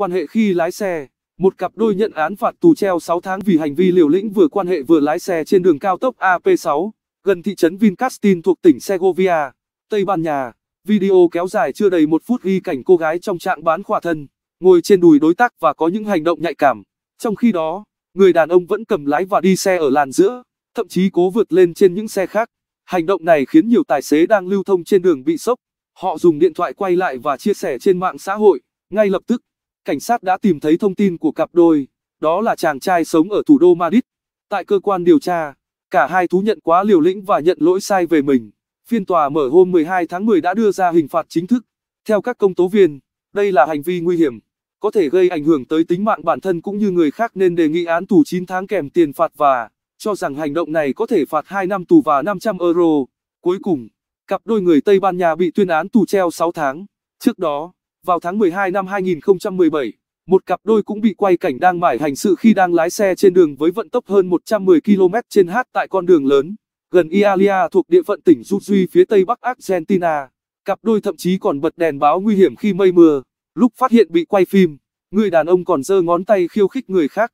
Quan hệ khi lái xe, một cặp đôi nhận án phạt tù treo 6 tháng vì hành vi liều lĩnh vừa quan hệ vừa lái xe trên đường cao tốc AP6, gần thị trấn Vincastin thuộc tỉnh Segovia, Tây Ban Nha. Video kéo dài chưa đầy một phút ghi cảnh cô gái trong trạng bán khỏa thân, ngồi trên đùi đối tác và có những hành động nhạy cảm. Trong khi đó, người đàn ông vẫn cầm lái và đi xe ở làn giữa, thậm chí cố vượt lên trên những xe khác. Hành động này khiến nhiều tài xế đang lưu thông trên đường bị sốc. Họ dùng điện thoại quay lại và chia sẻ trên mạng xã hội, ngay lập tức cảnh sát đã tìm thấy thông tin của cặp đôi, đó là chàng trai sống ở thủ đô Madrid. Tại cơ quan điều tra, cả hai thú nhận quá liều lĩnh và nhận lỗi sai về mình. Phiên tòa mở hôm 12 tháng 10 đã đưa ra hình phạt chính thức. Theo các công tố viên, đây là hành vi nguy hiểm, có thể gây ảnh hưởng tới tính mạng bản thân cũng như người khác nên đề nghị án tù 9 tháng kèm tiền phạt và cho rằng hành động này có thể phạt 2 năm tù và 500 euro. Cuối cùng, cặp đôi người Tây Ban Nha bị tuyên án tù treo 6 tháng. Trước đó, vào tháng 12 năm 2017, một cặp đôi cũng bị quay cảnh đang mải hành sự khi đang lái xe trên đường với vận tốc hơn 110 km/h tại con đường lớn, gần Ialia thuộc địa phận tỉnh Jujuy phía tây bắc Argentina. Cặp đôi thậm chí còn bật đèn báo nguy hiểm khi mây mưa. Lúc phát hiện bị quay phim, người đàn ông còn giơ ngón tay khiêu khích người khác.